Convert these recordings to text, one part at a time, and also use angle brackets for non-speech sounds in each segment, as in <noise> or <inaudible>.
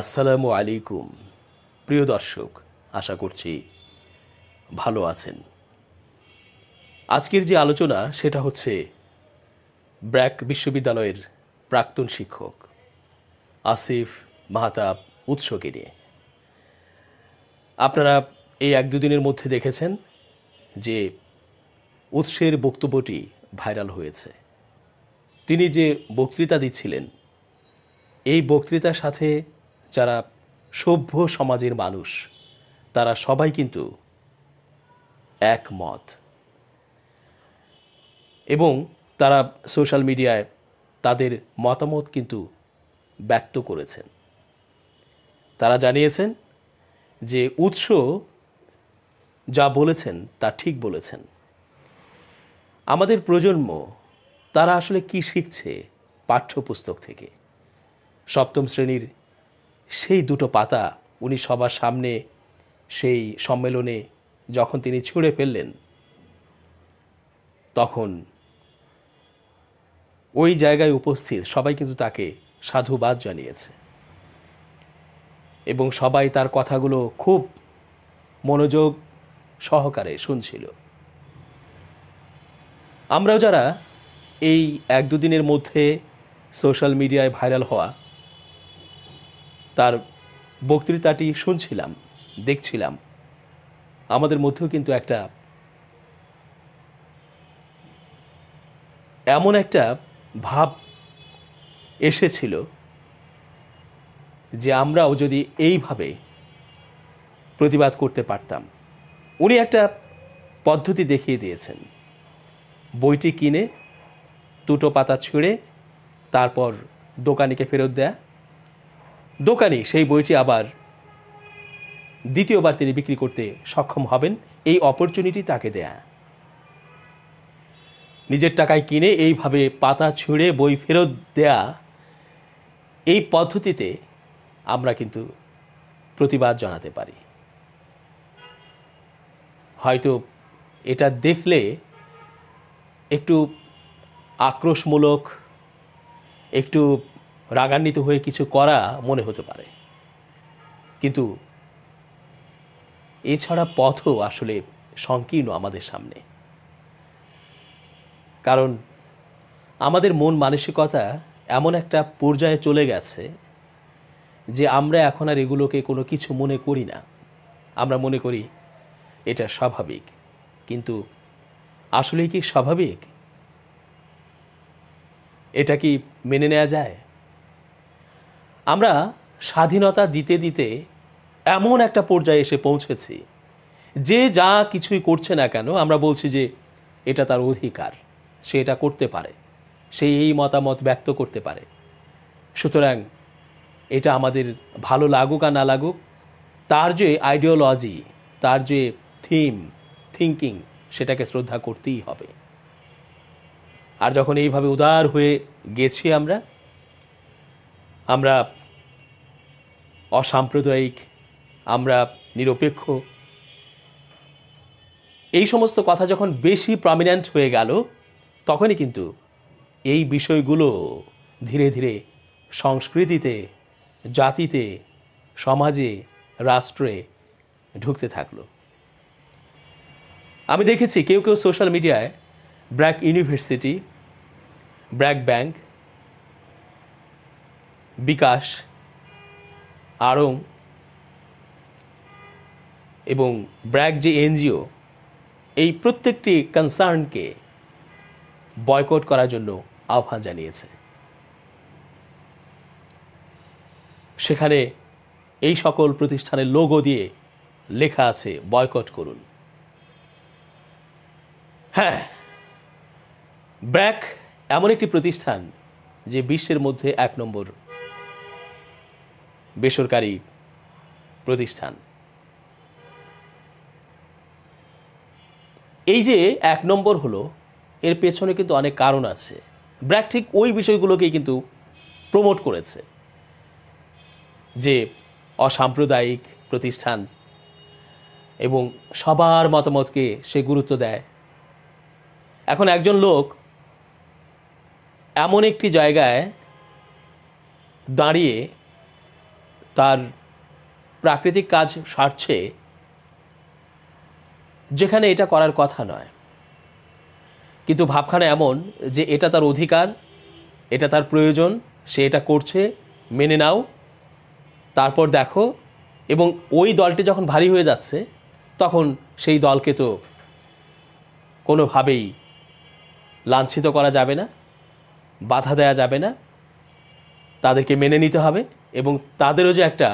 আসসালামু আলাইকুম প্রিয় দর্শক আশা করছি ভালো আছেন আজকের যে আলোচনা সেটা হচ্ছে ব্র্যাক বিশ্ববিদ্যালয়ের প্রাক্তন শিক্ষক আসিফ মাহতাব উৎসকে নিয়ে আপনারা এই এক দুদিনের মধ্যে দেখেছেন যে উৎসের বক্তব্যটি ভাইরাল হয়েছে তিনি যে বক্তৃতা দিচ্ছিলেন এই বক্তৃতার সাথে যারা সভ্য সমাজের মানুষ তারা সবাই কিন্তু একমত এবং তারা সোশ্যাল মিডিয়ায় তাদের মতামত কিন্তু ব্যক্ত করেছেন তারা জানিয়েছেন যে উৎস যা বলেছেন তা ঠিক বলেছেন আমাদের প্রজন্ম তারা আসলে কি শিখছে পাঠ্যপুস্তক থেকে সপ্তম শ্রেণীর সেই দুটো পাতা উনি সবার সামনে সেই সম্মেলনে যখন তিনি ছুঁড়ে ফেললেন তখন ওই জায়গায় উপস্থিত সবাই কিন্তু তাকে সাধুবাদ জানিয়েছে এবং সবাই তার কথাগুলো খুব মনোযোগ সহকারে শুনছিল আমরাও যারা এই এক দুদিনের মধ্যে সোশ্যাল মিডিয়ায় ভাইরাল হওয়া তার বক্তৃতাটি শুনছিলাম দেখছিলাম আমাদের মধ্যেও কিন্তু একটা এমন একটা ভাব এসেছিল যে আমরাও যদি এইভাবে প্রতিবাদ করতে পারতাম উনি একটা পদ্ধতি দেখিয়ে দিয়েছেন বইটি কিনে দুটো পাতা ছিঁড়ে তারপর দোকানিকে ফেরত দেয়া দোকানে সেই বইটি আবার দ্বিতীয়বার তিনি বিক্রি করতে সক্ষম হবেন এই অপরচুনিটি তাকে দেয়া নিজের টাকায় কিনে এইভাবে পাতা ছুঁড়ে বই ফেরত দেয়া এই পদ্ধতিতে আমরা কিন্তু প্রতিবাদ জানাতে পারি হয়তো এটা দেখলে একটু আক্রোশমূলক একটু রাগান্বিত হয়ে কিছু করা মনে হতে পারে কিন্তু এছাড়া পথও আসলে সংকীর্ণ আমাদের সামনে কারণ আমাদের মন মানসিকতা এমন একটা পর্যায়ে চলে গেছে যে আমরা এখন আর এগুলোকে কোনো কিছু মনে করি না আমরা মনে করি এটা স্বাভাবিক কিন্তু আসলেই কি স্বাভাবিক এটা কি মেনে নেওয়া যায় আমরা স্বাধীনতা দিতে দিতে এমন একটা পর্যায়ে এসে পৌঁছেছি যে যা কিছুই করছে না কেন আমরা বলছি যে এটা তার অধিকার সে এটা করতে পারে সে এই মতামত ব্যক্ত করতে পারে সুতরাং এটা আমাদের ভালো লাগুক আর না লাগুক তার যে আইডিওলজি তার যে থিম থিঙ্কিং সেটাকে শ্রদ্ধা করতেই হবে আর যখন এইভাবে উদার হয়ে গেছি আমরা আমরা অসাম্প্রদায়িক আমরা নিরপেক্ষ এই সমস্ত কথা যখন বেশি প্রমিন্যান্ট হয়ে গেল তখনই কিন্তু এই বিষয়গুলো ধীরে ধীরে সংস্কৃতিতে জাতিতে সমাজে রাষ্ট্রে ঢুকতে থাকল আমি দেখেছি কেউ কেউ সোশ্যাল মিডিয়ায় ব্র্যাক ইউনিভার্সিটি ব্র্যাক ব্যাংক বিকাশ আরং এবং ব্র্যাক যে এনজিও এই প্রত্যেকটি কনসার্নকে বয়কট করার জন্য আহ্বান জানিয়েছে সেখানে এই সকল প্রতিষ্ঠানের লোগো দিয়ে লেখা আছে বয়কট করুন হ্যাঁ ব্র্যাক এমন একটি প্রতিষ্ঠান যে বিশ্বের মধ্যে এক নম্বর বেসরকারি প্রতিষ্ঠান এই যে এক নম্বর হলো এর পেছনে কিন্তু অনেক কারণ আছে ব্র্যাক ঠিক ওই বিষয়গুলোকেই কিন্তু প্রমোট করেছে যে অসাম্প্রদায়িক প্রতিষ্ঠান এবং সবার মতামতকে সে গুরুত্ব দেয় এখন একজন লোক এমন একটি জায়গায় দাঁড়িয়ে তার প্রাকৃতিক কাজ সারছে যেখানে এটা করার কথা নয় কিন্তু ভাবখানা এমন যে এটা তার অধিকার এটা তার প্রয়োজন সে এটা করছে মেনে নাও তারপর দেখো এবং ওই দলটি যখন ভারী হয়ে যাচ্ছে তখন সেই দলকে তো কোনোভাবেই লাঞ্ছিত করা যাবে না বাধা দেয়া যাবে না তাদেরকে মেনে নিতে হবে এবং তাদেরও যে একটা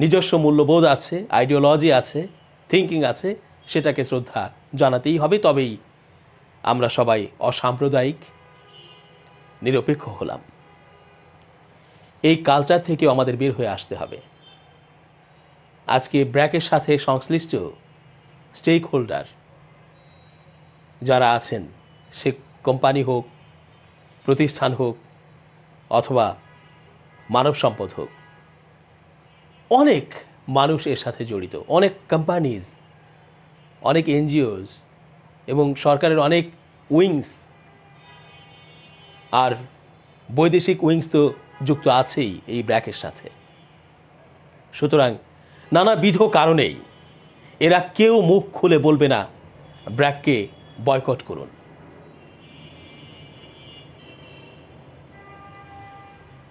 নিজস্ব মূল্যবোধ আছে আইডিওলজি আছে থিঙ্কিং আছে সেটাকে শ্রদ্ধা জানাতেই হবে তবেই আমরা সবাই অসাম্প্রদায়িক নিরপেক্ষ হলাম এই কালচার থেকেও আমাদের বের হয়ে আসতে হবে আজকে ব্র্যাকের সাথে সংশ্লিষ্ট স্টেক হোল্ডার যারা আছেন সে কোম্পানি হোক প্রতিষ্ঠান হোক অথবা মানব সম্পদ হোক অনেক মানুষ এর সাথে জড়িত অনেক কোম্পানিজ অনেক এনজিওস এবং সরকারের অনেক উইংস আর বৈদেশিক উইংস তো যুক্ত আছেই এই ব্র্যাকের সাথে সুতরাং নানাবিধ কারণেই এরা কেউ মুখ খুলে বলবে না ব্র্যাককে বয়কট করুন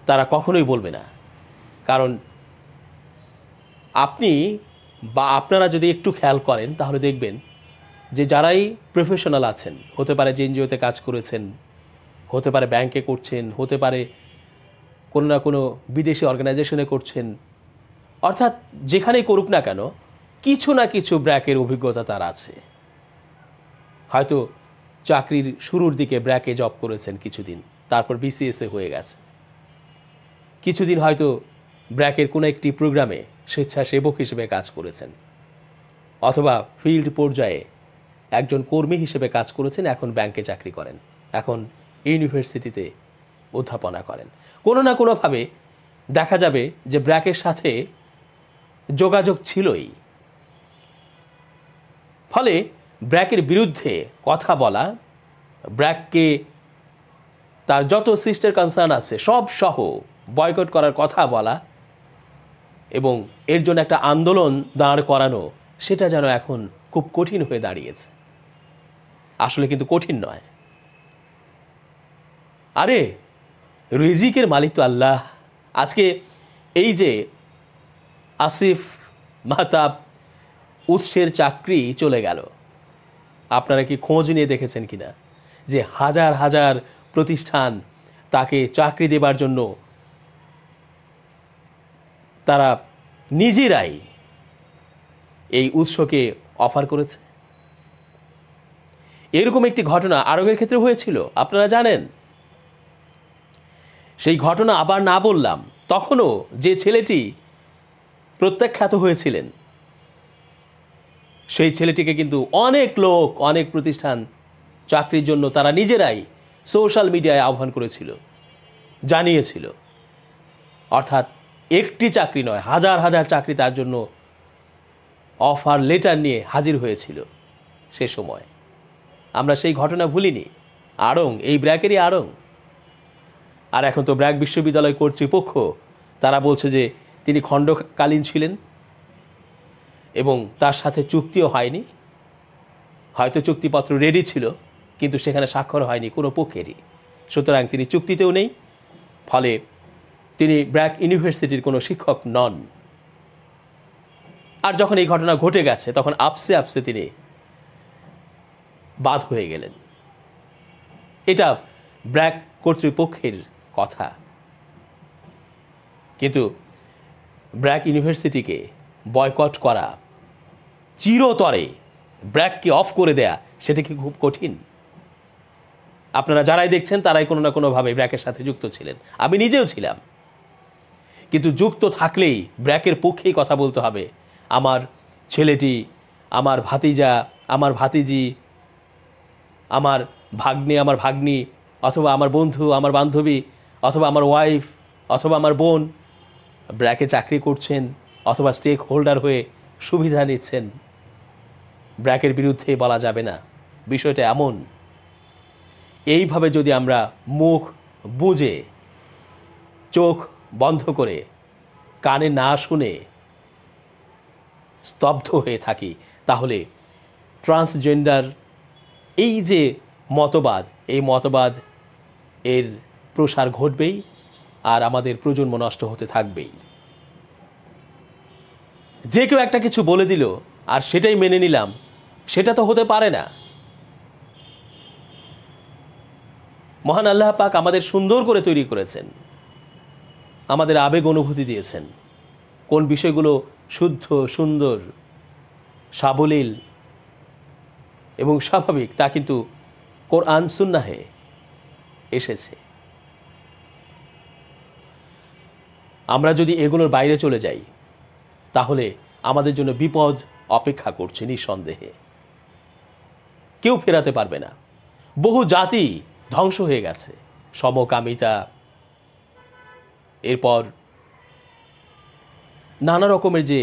তারা কখনোই বলবে না কারণ আপনি বা আপনারা যদি একটু খেয়াল করেন তাহলে দেখবেন যে যারাই প্রফেশনাল আছেন হতে পারে যে এনজিওতে কাজ করেছেন হতে পারে ব্যাংকে করছেন হতে পারে কোনো না কোনো বিদেশি অর্গানাইজেশনে করছেন অর্থাৎ যেখানেই করুক না কেন কিছু না কিছু ব্র্যাকের অভিজ্ঞতা তার আছে হয়তো চাকরির শুরুর দিকে ব্র্যাকে জব করেছেন কিছুদিন তারপর বিসিএসএ হয়ে গেছে কিছুদিন হয়তো ব্র্যাকের কোনো একটি প্রোগ্রামে স্বেচ্ছাসেবক হিসেবে কাজ করেছেন অথবা ফিল্ড পর্যায়ে একজন কর্মী হিসেবে কাজ করেছেন এখন ব্যাংকে চাকরি করেন এখন ইউনিভার্সিটিতে অধ্যাপনা করেন কোনো না কোনোভাবে দেখা যাবে যে ব্র্যাকের সাথে যোগাযোগ ছিলই ফলে ব্র্যাকের বিরুদ্ধে কথা বলা ব্র্যাককে তার যত সিস্টার কনসার্ন আছে সব সহ বয়কট করার কথা বলা এবং এর জন্য একটা আন্দোলন দাঁড় করানো সেটা যেন এখন খুব কঠিন হয়ে দাঁড়িয়েছে আসলে কিন্তু কঠিন নয় আরে রিজিকের মালিক তো আল্লাহ আজকে এই যে আসিফ মাহতাব উৎসের চাকরি চলে গেল আপনারা কি খোঁজ নিয়ে দেখেছেন কিনা যে হাজার হাজার প্রতিষ্ঠান তাকে চাকরি দেবার জন্য তারা নিজেরাই এই উৎসকে অফার করেছে এরকম একটি ঘটনা আরবের ক্ষেত্রে হয়েছিল আপনারা জানেন সেই ঘটনা আবার না বললাম তখনও যে ছেলেটি প্রত্যাখ্যাত হয়েছিলেন সেই ছেলেটিকে কিন্তু অনেক লোক অনেক প্রতিষ্ঠান চাকরির জন্য তারা নিজেরাই সোশ্যাল মিডিয়ায় আহ্বান করেছিল জানিয়েছিল অর্থাৎ একটি চাকরি নয় হাজার হাজার চাকরি তার জন্য অফার লেটার নিয়ে হাজির হয়েছিল সে সময় আমরা সেই ঘটনা ভুলিনি আড়ং এই ব্র্যাকেরই আড়ং আর এখন তো ব্র্যাক বিশ্ববিদ্যালয় কর্তৃপক্ষ তারা বলছে যে তিনি খণ্ডকালীন ছিলেন এবং তার সাথে চুক্তিও হয়নি হয়তো চুক্তিপত্র রেডি ছিল কিন্তু সেখানে স্বাক্ষর হয়নি কোনো পক্ষেরই সুতরাং তিনি চুক্তিতেও নেই ফলে তিনি ব্র্যাক ইউনিভার্সিটির কোনো শিক্ষক নন আর যখন এই ঘটনা ঘটে গেছে তখন আপসে আপসে তিনি বাদ হয়ে গেলেন এটা ব্র্যাক কর্তৃপক্ষের কথা কিন্তু ব্র্যাক ইউনিভার্সিটিকে বয়কট করা চিরতরে ব্র্যাককে অফ করে দেয়া সেটা কি খুব কঠিন আপনারা যারাই দেখছেন তারাই কোনো না কোনোভাবে ব্র্যাকের সাথে যুক্ত ছিলেন আমি নিজেও ছিলাম কিন্তু যুক্ত থাকলেই ব্র্যাকের পক্ষেই কথা বলতে হবে আমার ছেলেটি আমার ভাতিজা আমার ভাতিজি আমার ভাগ্নে আমার ভাগ্নি অথবা আমার বন্ধু আমার বান্ধবী অথবা আমার ওয়াইফ অথবা আমার বোন ব্র্যাকে চাকরি করছেন অথবা স্টেক হোল্ডার হয়ে সুবিধা নিচ্ছেন ব্র্যাকের বিরুদ্ধে বলা যাবে না বিষয়টা এমন এইভাবে যদি আমরা মুখ বুঝে চোখ বন্ধ করে কানে না শুনে স্তব্ধ হয়ে থাকি তাহলে ট্রান্সজেন্ডার এই যে মতবাদ এই মতবাদ এর প্রসার ঘটবেই আর আমাদের প্রজন্ম নষ্ট হতে থাকবেই যে কেউ একটা কিছু বলে দিল আর সেটাই মেনে নিলাম সেটা তো হতে পারে না মহান আল্লাহ পাক আমাদের সুন্দর করে তৈরি করেছেন আমাদের আবেগ অনুভূতি দিয়েছেন কোন বিষয়গুলো শুদ্ধ সুন্দর সাবলীল এবং স্বাভাবিক তা কিন্তু কোরআন আনসুন্নাহে এসেছে আমরা যদি এগুলোর বাইরে চলে যাই তাহলে আমাদের জন্য বিপদ অপেক্ষা করছে নিঃসন্দেহে কেউ ফেরাতে পারবে না বহু জাতি ধ্বংস হয়ে গেছে সমকামিতা এরপর নানা রকমের যে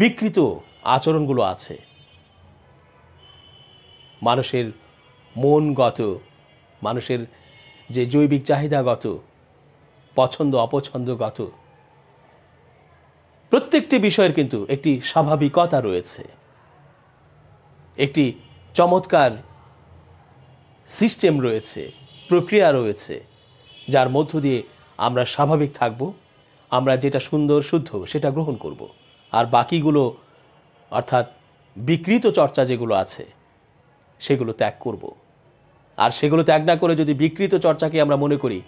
বিকৃত আচরণগুলো আছে মানুষের মনগত মানুষের যে জৈবিক চাহিদাগত পছন্দ অপছন্দগত প্রত্যেকটি বিষয়ের কিন্তু একটি স্বাভাবিকতা রয়েছে একটি চমৎকার সিস্টেম রয়েছে প্রক্রিয়া রয়েছে যার মধ্য দিয়ে আমরা স্বাভাবিক থাকব আমরা যেটা সুন্দর শুদ্ধ সেটা গ্রহণ করব আর বাকিগুলো অর্থাৎ বিকৃত চর্চা যেগুলো আছে সেগুলো ত্যাগ করব আর সেগুলো ত্যাগ না করে যদি বিকৃত চর্চাকে আমরা মনে করি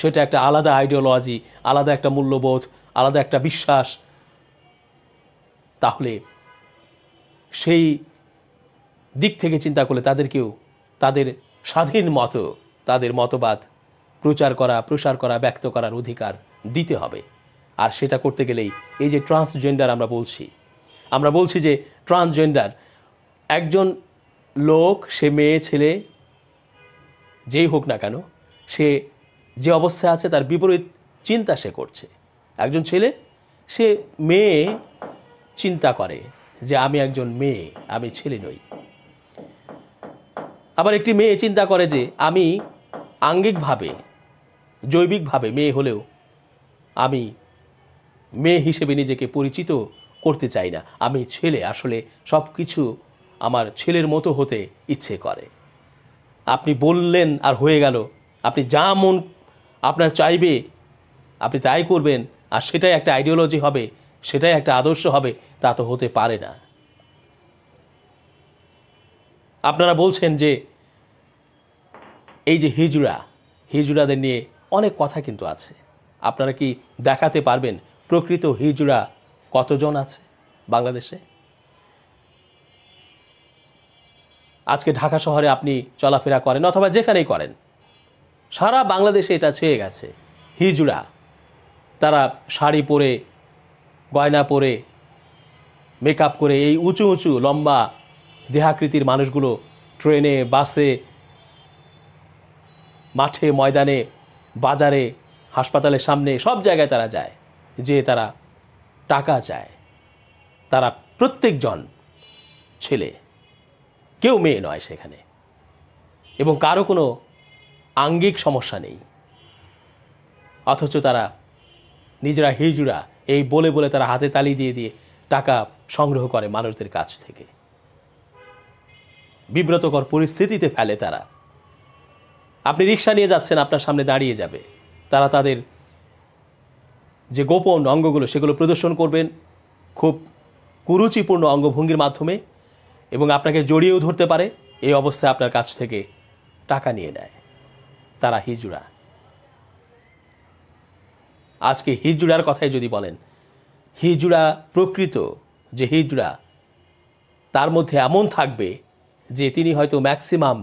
সেটা একটা আলাদা আইডিওলজি আলাদা একটা মূল্যবোধ আলাদা একটা বিশ্বাস তাহলে সেই দিক থেকে চিন্তা করলে তাদেরকেও তাদের স্বাধীন মতো তাদের মতবাদ প্রচার করা প্রসার করা ব্যক্ত করার অধিকার দিতে হবে আর সেটা করতে গেলেই এই যে ট্রান্সজেন্ডার আমরা বলছি আমরা বলছি যে ট্রান্সজেন্ডার একজন লোক সে মেয়ে ছেলে যেই হোক না কেন সে যে অবস্থায় আছে তার বিপরীত চিন্তা সে করছে একজন ছেলে সে মেয়ে চিন্তা করে যে আমি একজন মেয়ে আমি ছেলে নই আবার একটি মেয়ে চিন্তা করে যে আমি আঙ্গিকভাবে জৈবিকভাবে মেয়ে হলেও আমি মেয়ে হিসেবে নিজেকে পরিচিত করতে চাই না আমি ছেলে আসলে সব কিছু আমার ছেলের মতো হতে ইচ্ছে করে আপনি বললেন আর হয়ে গেল আপনি যা মন আপনার চাইবে আপনি তাই করবেন আর সেটাই একটা আইডিওলজি হবে সেটাই একটা আদর্শ হবে তা তো হতে পারে না আপনারা বলছেন যে এই যে হিজুরা হিজুরাদের নিয়ে অনেক কথা কিন্তু আছে আপনারা কি দেখাতে পারবেন প্রকৃত হিজড়া কতজন আছে বাংলাদেশে আজকে ঢাকা শহরে আপনি চলাফেরা করেন অথবা যেখানেই করেন সারা বাংলাদেশে এটা ছুঁয়ে গেছে হিজুরা তারা শাড়ি পরে গয়না পরে মেকআপ করে এই উঁচু উঁচু লম্বা দেহাকৃতির মানুষগুলো ট্রেনে বাসে মাঠে ময়দানে বাজারে হাসপাতালের সামনে সব জায়গায় তারা যায় যে তারা টাকা চায় তারা প্রত্যেকজন ছেলে কেউ মেয়ে নয় সেখানে এবং কারো কোনো আঙ্গিক সমস্যা নেই অথচ তারা নিজেরা হিজুরা এই বলে বলে তারা হাতে তালি দিয়ে দিয়ে টাকা সংগ্রহ করে মানুষদের কাছ থেকে বিব্রতকর পরিস্থিতিতে ফেলে তারা আপনি রিক্সা নিয়ে যাচ্ছেন আপনার সামনে দাঁড়িয়ে যাবে তারা তাদের যে গোপন অঙ্গগুলো সেগুলো প্রদর্শন করবেন খুব কুরুচিপূর্ণ অঙ্গভঙ্গির মাধ্যমে এবং আপনাকে জড়িয়েও ধরতে পারে এই অবস্থায় আপনার কাছ থেকে টাকা নিয়ে নেয় তারা হিজুরা আজকে হিজুরার কথাই যদি বলেন হিজুরা প্রকৃত যে হিজুরা তার মধ্যে এমন থাকবে যে তিনি হয়তো ম্যাক্সিমাম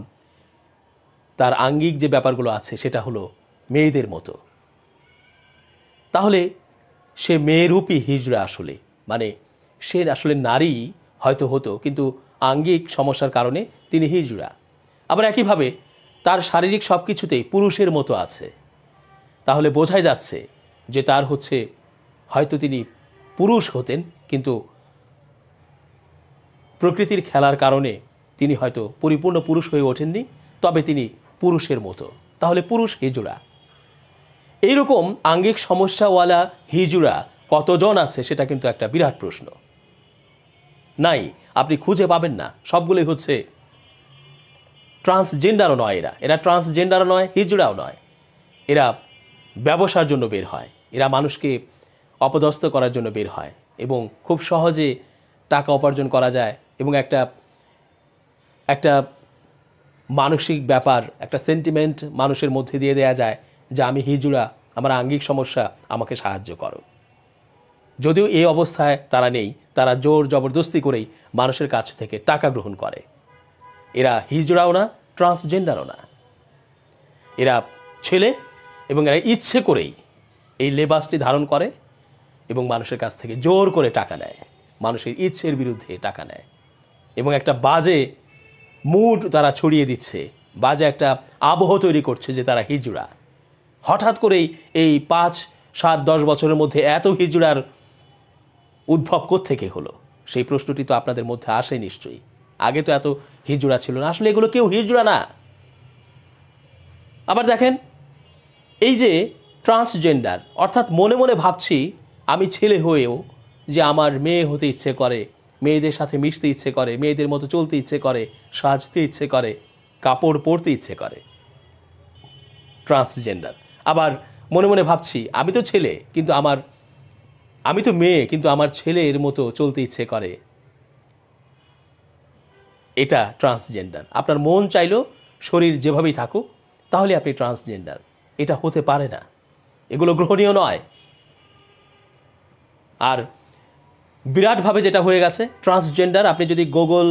তার আঙ্গিক যে ব্যাপারগুলো আছে সেটা হলো মেয়েদের মতো তাহলে সে মেয়েরূপী হিজড়া আসলে মানে সে আসলে নারী হয়তো হতো কিন্তু আঙ্গিক সমস্যার কারণে তিনি হিজড়া আবার একইভাবে তার শারীরিক সব কিছুতেই পুরুষের মতো আছে তাহলে বোঝাই যাচ্ছে যে তার হচ্ছে হয়তো তিনি পুরুষ হতেন কিন্তু প্রকৃতির খেলার কারণে তিনি হয়তো পরিপূর্ণ পুরুষ হয়ে ওঠেননি তবে তিনি পুরুষের মতো তাহলে পুরুষ হিজুরা এইরকম আঙ্গিক সমস্যাওয়ালা হিজুরা কতজন আছে সেটা কিন্তু একটা বিরাট প্রশ্ন নাই আপনি খুঁজে পাবেন না সবগুলোই হচ্ছে ট্রান্সজেন্ডারও নয় এরা এরা ট্রান্সজেন্ডারও নয় হিজুড়াও নয় এরা ব্যবসার জন্য বের হয় এরা মানুষকে অপদস্থ করার জন্য বের হয় এবং খুব সহজে টাকা উপার্জন করা যায় এবং একটা একটা মানসিক ব্যাপার একটা সেন্টিমেন্ট মানুষের মধ্যে দিয়ে দেয়া যায় যে আমি হিজুড়া আমার আঙ্গিক সমস্যা আমাকে সাহায্য করো যদিও এই অবস্থায় তারা নেই তারা জোর জবরদস্তি করেই মানুষের কাছ থেকে টাকা গ্রহণ করে এরা হিজড়াও না ট্রান্সজেন্ডারও না এরা ছেলে এবং এরা ইচ্ছে করেই এই লেবাসটি ধারণ করে এবং মানুষের কাছ থেকে জোর করে টাকা নেয় মানুষের ইচ্ছের বিরুদ্ধে টাকা নেয় এবং একটা বাজে মুড তারা ছড়িয়ে দিচ্ছে বাজে একটা আবহ তৈরি করছে যে তারা হিজুড়া হঠাৎ করেই এই পাঁচ সাত দশ বছরের মধ্যে এত হিজুড়ার উদ্ভব থেকে হলো সেই প্রশ্নটি তো আপনাদের মধ্যে আসে নিশ্চয়ই আগে তো এত হিজুড়া ছিল না আসলে এগুলো কেউ হিজুড়া না আবার দেখেন এই যে ট্রান্সজেন্ডার অর্থাৎ মনে মনে ভাবছি আমি ছেলে হয়েও যে আমার মেয়ে হতে ইচ্ছে করে মেয়েদের সাথে মিশতে ইচ্ছে করে মেয়েদের মতো চলতে ইচ্ছে করে সাজতে ইচ্ছে করে কাপড় পরতে ইচ্ছে করে ট্রান্সজেন্ডার আবার মনে মনে ভাবছি আমি তো ছেলে কিন্তু আমার আমি তো মেয়ে কিন্তু আমার ছেলে এর মতো চলতে ইচ্ছে করে এটা ট্রান্সজেন্ডার আপনার মন চাইল শরীর যেভাবেই থাকুক তাহলে আপনি ট্রান্সজেন্ডার এটা হতে পারে না এগুলো গ্রহণীয় নয় আর বিরাটভাবে যেটা হয়ে গেছে ট্রান্সজেন্ডার আপনি যদি গুগল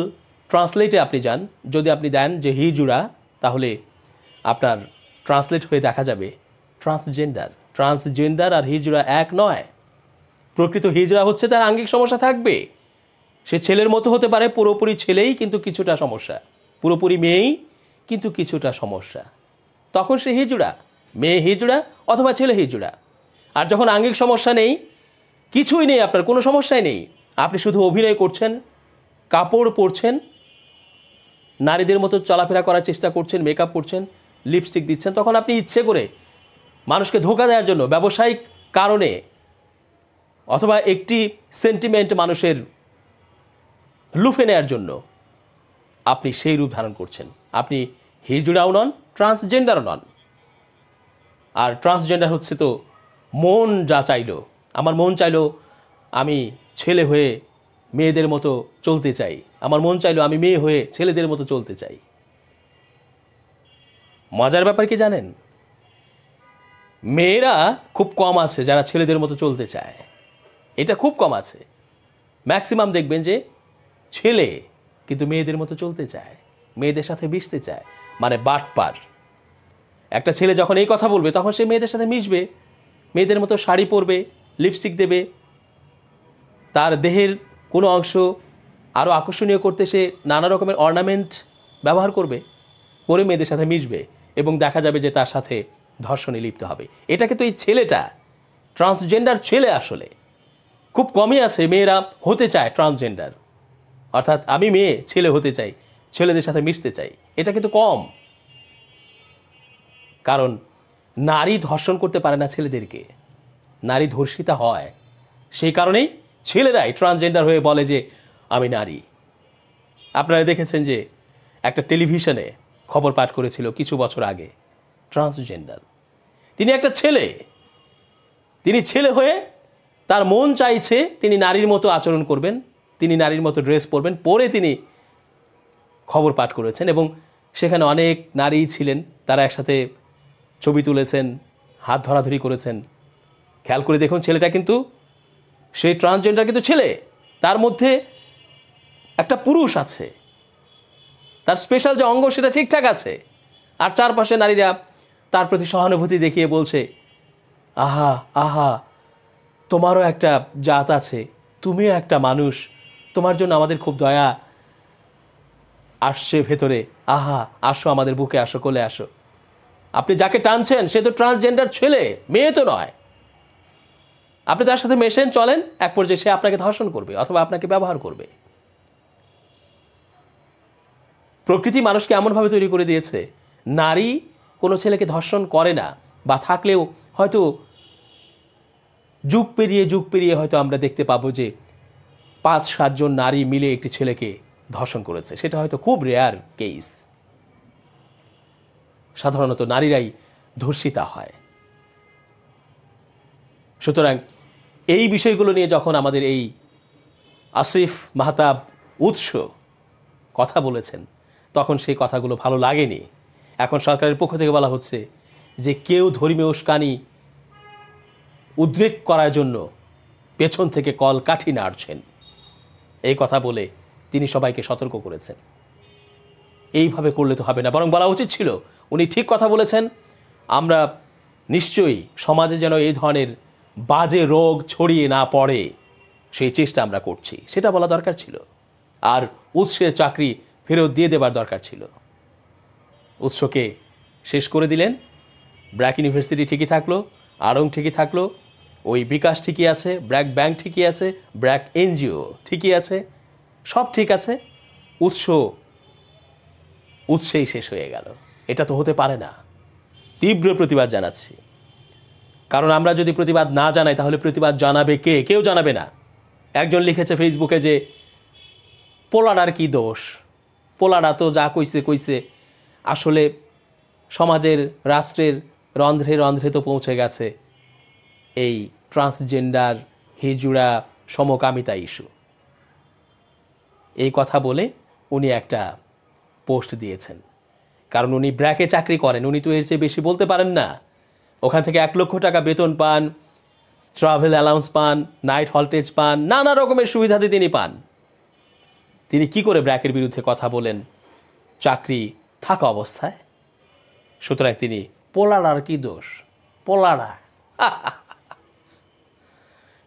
ট্রান্সলেটে আপনি যান যদি আপনি দেন যে হি জুড়া তাহলে আপনার ট্রান্সলেট হয়ে দেখা যাবে ট্রান্সজেন্ডার ট্রান্সজেন্ডার আর হিজড়া এক নয় প্রকৃত হিজড়া হচ্ছে তার আঙ্গিক সমস্যা থাকবে সে ছেলের মতো হতে পারে পুরোপুরি ছেলেই কিন্তু কিছুটা সমস্যা পুরোপুরি মেয়েই কিন্তু কিছুটা সমস্যা তখন সে হিজুড়া মেয়ে হিজুড়া অথবা ছেলে হিজুড়া আর যখন আঙ্গিক সমস্যা নেই কিছুই নেই আপনার কোনো সমস্যাই নেই আপনি শুধু অভিনয় করছেন কাপড় পরছেন নারীদের মতো চলাফেরা করার চেষ্টা করছেন মেকআপ করছেন লিপস্টিক দিচ্ছেন তখন আপনি ইচ্ছে করে মানুষকে ধোকা দেওয়ার জন্য ব্যবসায়িক কারণে অথবা একটি সেন্টিমেন্ট মানুষের লুফে নেয়ার জন্য আপনি সেই রূপ ধারণ করছেন আপনি হিজুড়াও নন ট্রান্সজেন্ডারও নন আর ট্রান্সজেন্ডার হচ্ছে তো মন যা চাইলো আমার মন চাইলো আমি ছেলে হয়ে মেয়েদের মতো চলতে চাই আমার মন চাইলো আমি মেয়ে হয়ে ছেলেদের মতো চলতে চাই মজার ব্যাপার কি জানেন মেয়েরা খুব কম আছে যারা ছেলেদের মতো চলতে চায় এটা খুব কম আছে ম্যাক্সিমাম দেখবেন যে ছেলে কিন্তু মেয়েদের মতো চলতে চায় মেয়েদের সাথে মিশতে চায় মানে বাটপার একটা ছেলে যখন এই কথা বলবে তখন সে মেয়েদের সাথে মিশবে মেয়েদের মতো শাড়ি পরবে লিপস্টিক দেবে তার দেহের কোনো অংশ আরও আকর্ষণীয় করতে সে নানা রকমের অর্নামেন্ট ব্যবহার করবে পরে মেয়েদের সাথে মিশবে এবং দেখা যাবে যে তার সাথে ধর্ষণে লিপ্ত হবে এটাকে তো এই ছেলেটা ট্রান্সজেন্ডার ছেলে আসলে খুব কমই আছে মেয়েরা হতে চায় ট্রান্সজেন্ডার অর্থাৎ আমি মেয়ে ছেলে হতে চাই ছেলেদের সাথে মিশতে চাই এটা কিন্তু কম কারণ নারী ধর্ষণ করতে পারে না ছেলেদেরকে নারী ধর্ষিতা হয় সেই কারণেই ছেলেরাই ট্রান্সজেন্ডার হয়ে বলে যে আমি নারী আপনারা দেখেছেন যে একটা টেলিভিশনে খবর পাঠ করেছিল কিছু বছর আগে ট্রান্সজেন্ডার তিনি একটা ছেলে তিনি ছেলে হয়ে তার মন চাইছে তিনি নারীর মতো আচরণ করবেন তিনি নারীর মতো ড্রেস পরবেন পরে তিনি খবর পাঠ করেছেন এবং সেখানে অনেক নারী ছিলেন তারা একসাথে ছবি তুলেছেন হাত ধরাধরি করেছেন খেয়াল করে দেখুন ছেলেটা কিন্তু সেই ট্রান্সজেন্ডার কিন্তু ছেলে তার মধ্যে একটা পুরুষ আছে তার স্পেশাল যে অঙ্গ সেটা ঠিকঠাক আছে আর চারপাশে নারীরা তার প্রতি সহানুভূতি দেখিয়ে বলছে আহা আহা তোমারও একটা জাত আছে তুমিও একটা মানুষ তোমার জন্য আমাদের খুব দয়া আসছে ভেতরে আহা আসো আমাদের বুকে আসো কোলে আসো আপনি যাকে টানছেন সে তো ট্রান্সজেন্ডার ছেলে মেয়ে তো নয় আপনি তার সাথে মেশেন চলেন এক পর্যায়ে সে আপনাকে ধর্ষণ করবে অথবা আপনাকে ব্যবহার করবে প্রকৃতি মানুষকে এমনভাবে তৈরি করে দিয়েছে নারী কোনো ছেলেকে ধর্ষণ করে না বা থাকলেও হয়তো যুগ পেরিয়ে যুগ পেরিয়ে হয়তো আমরা দেখতে পাবো যে পাঁচ সাতজন নারী মিলে একটি ছেলেকে ধর্ষণ করেছে সেটা হয়তো খুব রেয়ার কেস সাধারণত নারীরাই ধর্ষিতা হয় সুতরাং এই বিষয়গুলো নিয়ে যখন আমাদের এই আসিফ মাহতাব উৎস কথা বলেছেন তখন সেই কথাগুলো ভালো লাগেনি এখন সরকারের পক্ষ থেকে বলা হচ্ছে যে কেউ ধর্মীয় উস্কানি উদ্বেগ করার জন্য পেছন থেকে কল কাঠি নাড়ছেন এই কথা বলে তিনি সবাইকে সতর্ক করেছেন এইভাবে করলে তো হবে না বরং বলা উচিত ছিল উনি ঠিক কথা বলেছেন আমরা নিশ্চয়ই সমাজে যেন এই ধরনের বাজে রোগ ছড়িয়ে না পড়ে সেই চেষ্টা আমরা করছি সেটা বলা দরকার ছিল আর উৎসের চাকরি ফেরত দিয়ে দেবার দরকার ছিল উৎসকে শেষ করে দিলেন ব্র্যাক ইউনিভার্সিটি ঠিকই থাকলো আড়ং ঠিকই থাকলো ওই বিকাশ ঠিকই আছে ব্র্যাক ব্যাংক ঠিকই আছে ব্র্যাক এনজিও ঠিকই আছে সব ঠিক আছে উৎস উৎসেই শেষ হয়ে গেল এটা তো হতে পারে না তীব্র প্রতিবাদ জানাচ্ছি কারণ আমরা যদি প্রতিবাদ না জানাই তাহলে প্রতিবাদ জানাবে কে কেউ জানাবে না একজন লিখেছে ফেসবুকে যে পোলাডার কি দোষ পোলাডা তো যা কইছে কইছে আসলে সমাজের রাষ্ট্রের রন্ধ্রে রন্ধ্রে তো পৌঁছে গেছে এই ট্রান্সজেন্ডার হিজুড়া সমকামিতা ইস্যু এই কথা বলে উনি একটা পোস্ট দিয়েছেন কারণ উনি ব্র্যাকে চাকরি করেন উনি তো এর চেয়ে বেশি বলতে পারেন না ওখান থেকে এক লক্ষ টাকা বেতন পান ট্রাভেল অ্যালাউন্স পান নাইট হলটেজ পান নানা রকমের সুবিধাতে তিনি পান তিনি কি করে ব্র্যাকের বিরুদ্ধে কথা বলেন চাকরি থাকা অবস্থায় সুতরাং তিনি পোলারার কি দোষ পোলারা <laughs>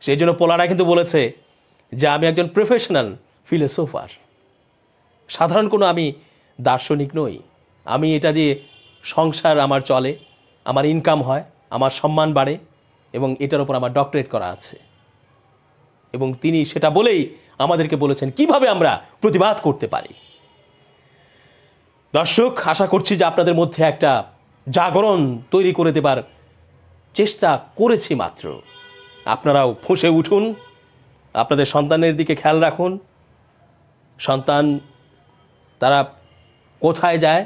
সেই জন্য পোলারা কিন্তু বলেছে যে আমি একজন প্রফেশনাল ফিলোসোফার সাধারণ কোনো আমি দার্শনিক নই আমি এটা দিয়ে সংসার আমার চলে আমার ইনকাম হয় আমার সম্মান বাড়ে এবং এটার ওপর আমার ডক্টরেট করা আছে এবং তিনি সেটা বলেই আমাদেরকে বলেছেন কিভাবে আমরা প্রতিবাদ করতে পারি দর্শক আশা করছি যে আপনাদের মধ্যে একটা জাগরণ তৈরি করে দেবার চেষ্টা করেছি মাত্র আপনারাও ফুঁসে উঠুন আপনাদের সন্তানের দিকে খেয়াল রাখুন সন্তান তারা কোথায় যায়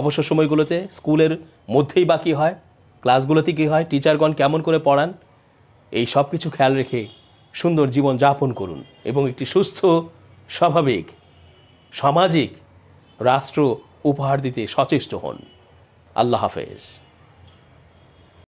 অবসর সময়গুলোতে স্কুলের মধ্যেই বাকি হয় ক্লাসগুলোতে কী হয় টিচারগণ কেমন করে পড়ান এই সব কিছু খেয়াল রেখে সুন্দর জীবন যাপন করুন এবং একটি সুস্থ স্বাভাবিক সামাজিক রাষ্ট্র উপহার দিতে সচেষ্ট হন আল্লাহ হাফেজ